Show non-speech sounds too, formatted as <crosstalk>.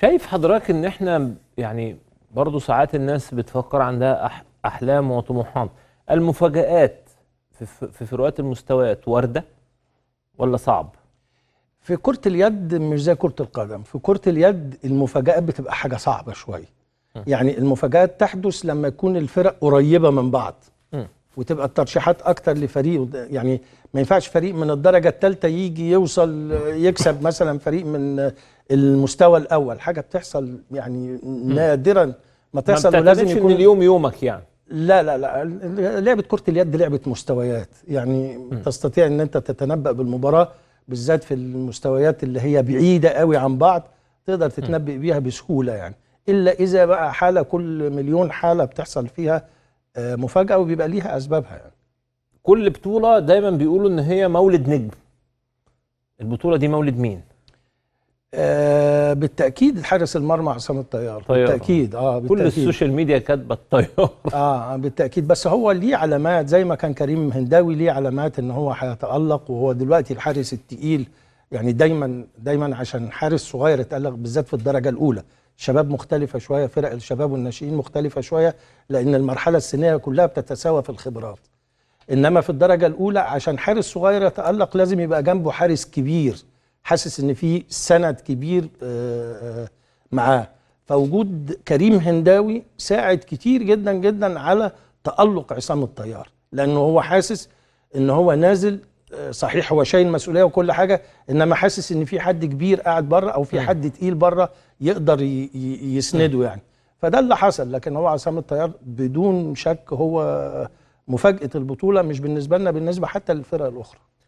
شايف حضرتك ان احنا يعني برضه ساعات الناس بتفكر عندها احلام وطموحات المفاجآت في فروقات المستويات واردة ولا صعب؟ في كرة اليد مش زي كرة القدم في كرة اليد المفاجآت بتبقى حاجة صعبة شوية يعني المفاجآت تحدث لما يكون الفرق قريبة من بعض وتبقى الترشيحات اكتر لفريق يعني ما ينفعش فريق من الدرجه الثالثه يجي يوصل يكسب مثلا فريق من المستوى الاول حاجه بتحصل يعني نادرا ما تحصل ما ولازم يكون اليوم يومك يعني لا لا لا لعبه كره اليد لعبه مستويات يعني م. تستطيع ان انت تتنبأ بالمباراه بالذات في المستويات اللي هي بعيده قوي عن بعض تقدر تتنبأ بيها بسهوله يعني الا اذا بقى حاله كل مليون حاله بتحصل فيها آه، مفاجاه وبيبقى ليها اسبابها يعني كل بطوله دايما بيقولوا ان هي مولد نجم البطوله دي مولد مين آه بالتاكيد حارس المرمى عصام الطيار طيارة. بالتاكيد اه بالتأكيد. كل السوشيال ميديا كاتبه الطيار <laughs> آه،, اه بالتاكيد بس هو ليه علامات زي ما كان كريم هنداوي ليه علامات ان هو هيتالق وهو دلوقتي الحارس التقيل يعني دايما دايما عشان حارس صغير اتالق بالذات في الدرجه الاولى شباب مختلفه شويه فرق الشباب والناشئين مختلفه شويه لان المرحله السنيه كلها بتتساوى في الخبرات انما في الدرجه الاولى عشان حارس صغير يتالق لازم يبقى جنبه حارس كبير حاسس ان في سند كبير آه، آه، معاه فوجود كريم هنداوي ساعد كتير جدا جدا على تالق عصام الطيار لانه هو حاسس ان هو نازل آه، صحيح هو شايل مسؤوليه وكل حاجه انما حاسس ان في حد كبير قاعد بره او في حد تقيل بره يقدر يسنده نعم. يعني فده اللي حصل لكن هو عصام الطيار بدون شك هو مفاجاه البطوله مش بالنسبه لنا بالنسبه حتى للفرق الاخرى